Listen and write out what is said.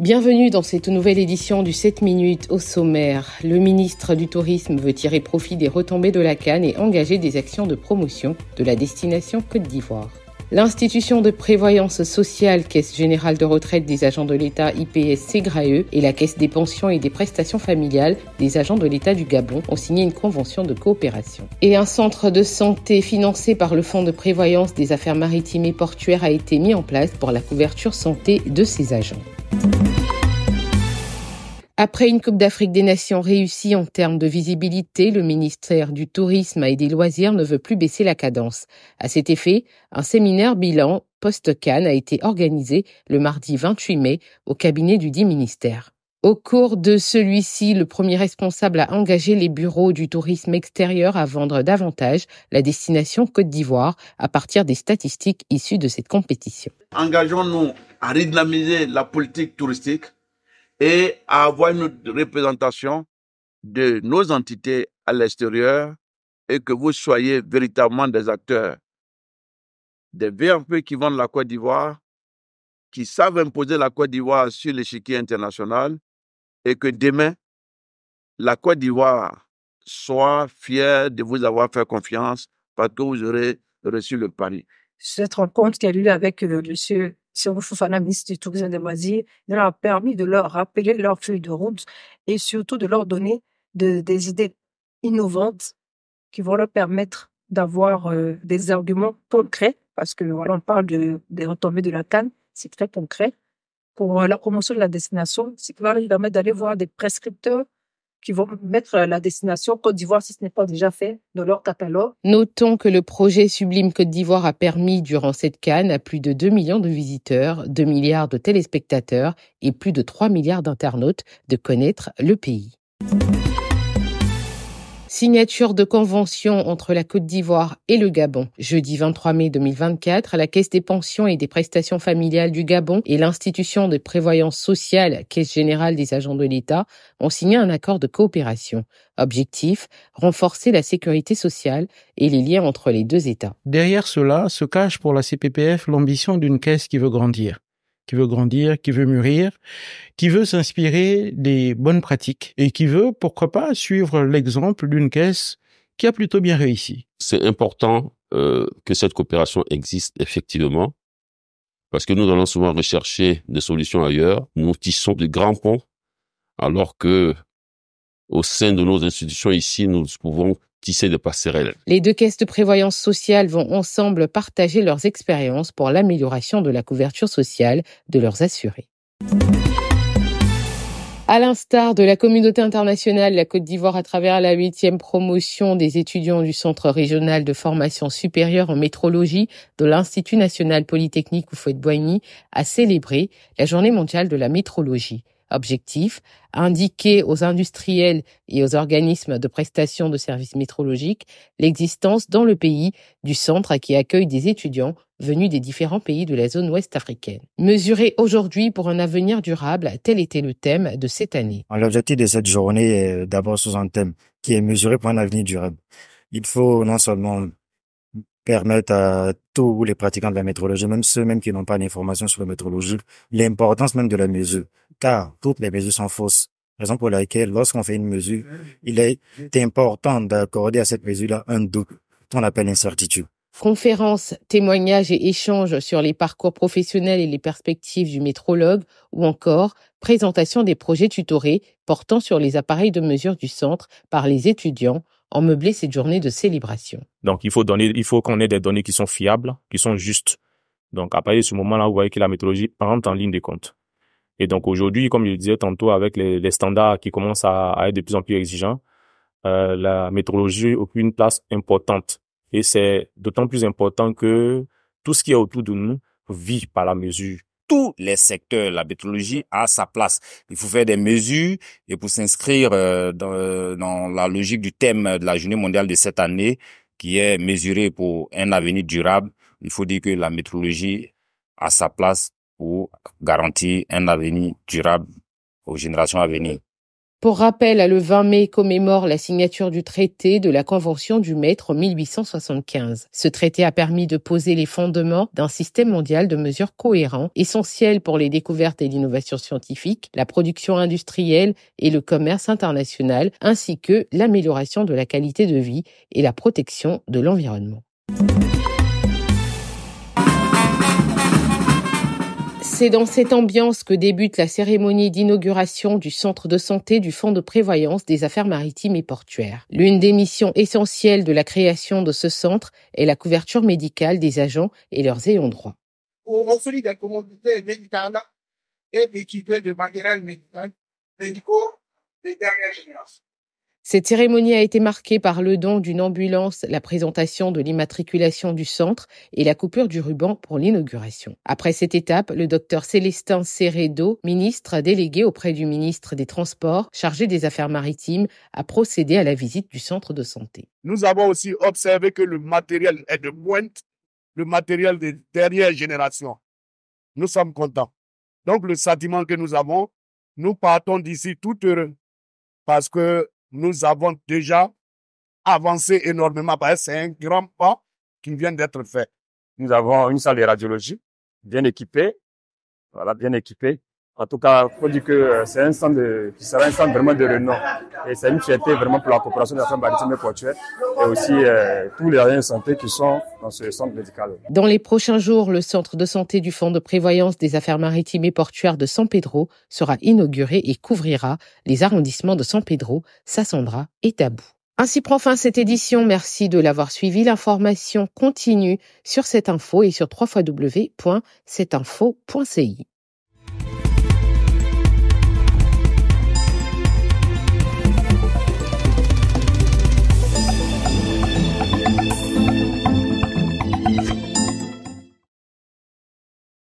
Bienvenue dans cette nouvelle édition du 7 minutes au sommaire. Le ministre du Tourisme veut tirer profit des retombées de la Cannes et engager des actions de promotion de la destination Côte d'Ivoire. L'institution de prévoyance sociale Caisse générale de retraite des agents de l'État IPS CGRAE et la Caisse des pensions et des prestations familiales des agents de l'État du Gabon ont signé une convention de coopération. Et un centre de santé financé par le Fonds de prévoyance des affaires maritimes et portuaires a été mis en place pour la couverture santé de ces agents. Après une Coupe d'Afrique des Nations réussie en termes de visibilité, le ministère du Tourisme et des Loisirs ne veut plus baisser la cadence. À cet effet, un séminaire bilan post-Cannes a été organisé le mardi 28 mai au cabinet du dit ministère. Au cours de celui-ci, le premier responsable a engagé les bureaux du tourisme extérieur à vendre davantage la destination Côte d'Ivoire à partir des statistiques issues de cette compétition. Engageons-nous à redynamiser la politique touristique et à avoir une représentation de nos entités à l'extérieur et que vous soyez véritablement des acteurs. Des VRP qui vendent la Côte d'Ivoire, qui savent imposer la Côte d'Ivoire sur l'échiquier international et que demain, la Côte d'Ivoire soit fière de vous avoir fait confiance parce que vous aurez reçu le pari. Cette rencontre qu'elle a eue avec le euh, monsieur si on un ministre du tourisme des loisirs, il leur a permis de leur rappeler leur feuille de route et surtout de leur donner des idées innovantes qui vont leur permettre d'avoir euh, des arguments concrets, parce que voilà, on parle des retombées de la canne, c'est très concret. Pour euh, la promotion de la destination, ce qui va leur permettre d'aller voir des prescripteurs qui vont mettre la destination Côte d'Ivoire si ce n'est pas déjà fait dans leur catalogue. Notons que le projet Sublime Côte d'Ivoire a permis durant cette canne à plus de 2 millions de visiteurs, 2 milliards de téléspectateurs et plus de 3 milliards d'internautes de connaître le pays. Signature de convention entre la Côte d'Ivoire et le Gabon. Jeudi 23 mai 2024, la Caisse des pensions et des prestations familiales du Gabon et l'institution de prévoyance sociale, Caisse générale des agents de l'État, ont signé un accord de coopération. Objectif, renforcer la sécurité sociale et les liens entre les deux États. Derrière cela se cache pour la CPPF l'ambition d'une caisse qui veut grandir qui veut grandir, qui veut mûrir, qui veut s'inspirer des bonnes pratiques et qui veut, pourquoi pas, suivre l'exemple d'une caisse qui a plutôt bien réussi. C'est important euh, que cette coopération existe effectivement parce que nous allons souvent rechercher des solutions ailleurs. Nous tissons de grands ponts alors que au sein de nos institutions ici, nous pouvons les deux caisses de prévoyance sociale vont ensemble partager leurs expériences pour l'amélioration de la couverture sociale de leurs assurés. À l'instar de la communauté internationale, la Côte d'Ivoire, à travers la huitième promotion des étudiants du Centre régional de formation supérieure en métrologie de l'Institut national polytechnique Oufouette-Boigny, a célébré la Journée mondiale de la métrologie. Objectif, indiquer aux industriels et aux organismes de prestation de services métrologiques l'existence dans le pays du centre qui accueille des étudiants venus des différents pays de la zone ouest africaine. Mesurer aujourd'hui pour un avenir durable, tel était le thème de cette année. L'objectif de cette journée est euh, d'abord sous un thème qui est mesurer pour un avenir durable. Il faut non seulement permettre à tous les pratiquants de la métrologie, même ceux qui n'ont pas d'informations sur la métrologie, l'importance même de la mesure car toutes les mesures sont fausses. Raison pour laquelle, lorsqu'on fait une mesure, il est important d'accorder à cette mesure-là un doute, qu'on appelle incertitude. Conférences, témoignages et échanges sur les parcours professionnels et les perspectives du métrologue ou encore présentation des projets tutorés portant sur les appareils de mesure du centre par les étudiants en meubler cette journée de célébration. Donc il faut donner, il faut qu'on ait des données qui sont fiables, qui sont justes. Donc à partir de ce moment-là, vous voyez que la métrologie rentre en ligne des comptes et donc aujourd'hui, comme je le disais tantôt, avec les, standards qui commencent à, être de plus en plus exigeants, euh, la métrologie occupe une place importante. Et c'est d'autant plus important que tout ce qui est autour de nous vit par la mesure tous les secteurs, la métrologie a sa place. Il faut faire des mesures et pour s'inscrire euh, dans, euh, dans, la logique du thème de la journée mondiale de cette année, qui est mesurer pour un avenir durable, il faut dire que la métrologie a sa place pour garantir un avenir durable aux générations à venir. Pour rappel, le 20 mai commémore la signature du traité de la Convention du Maître en 1875. Ce traité a permis de poser les fondements d'un système mondial de mesures cohérents, essentiels pour les découvertes et l'innovation scientifique, la production industrielle et le commerce international, ainsi que l'amélioration de la qualité de vie et la protection de l'environnement. C'est dans cette ambiance que débute la cérémonie d'inauguration du centre de santé du Fonds de prévoyance des affaires maritimes et portuaires. L'une des missions essentielles de la création de ce centre est la couverture médicale des agents et leurs ayants droit. la communauté et de matériel médicaux des dernières cette cérémonie a été marquée par le don d'une ambulance, la présentation de l'immatriculation du centre et la coupure du ruban pour l'inauguration. Après cette étape, le docteur Célestin Serredo, ministre délégué auprès du ministre des Transports, chargé des Affaires maritimes, a procédé à la visite du centre de santé. Nous avons aussi observé que le matériel est de pointe, le matériel des dernières générations. Nous sommes contents. Donc le sentiment que nous avons, nous partons d'ici tout heureux parce que nous avons déjà avancé énormément c'est un grand pas qui vient d'être fait. Nous avons une salle de radiologie bien équipée, voilà, bien équipée, en tout cas, il faut dire que euh, c'est un centre qui sera un centre vraiment de renom. Et c'est une fierté vraiment pour la coopération des affaires maritimes et portuaires et aussi euh, tous les agents de santé qui sont dans ce centre médical. Dans les prochains jours, le centre de santé du Fonds de prévoyance des affaires maritimes et portuaires de San Pedro sera inauguré et couvrira les arrondissements de San Pedro, Sassandra et Tabou. Ainsi prend fin cette édition. Merci de l'avoir suivi. L'information continue sur cette info et sur www.cetinfo.ci.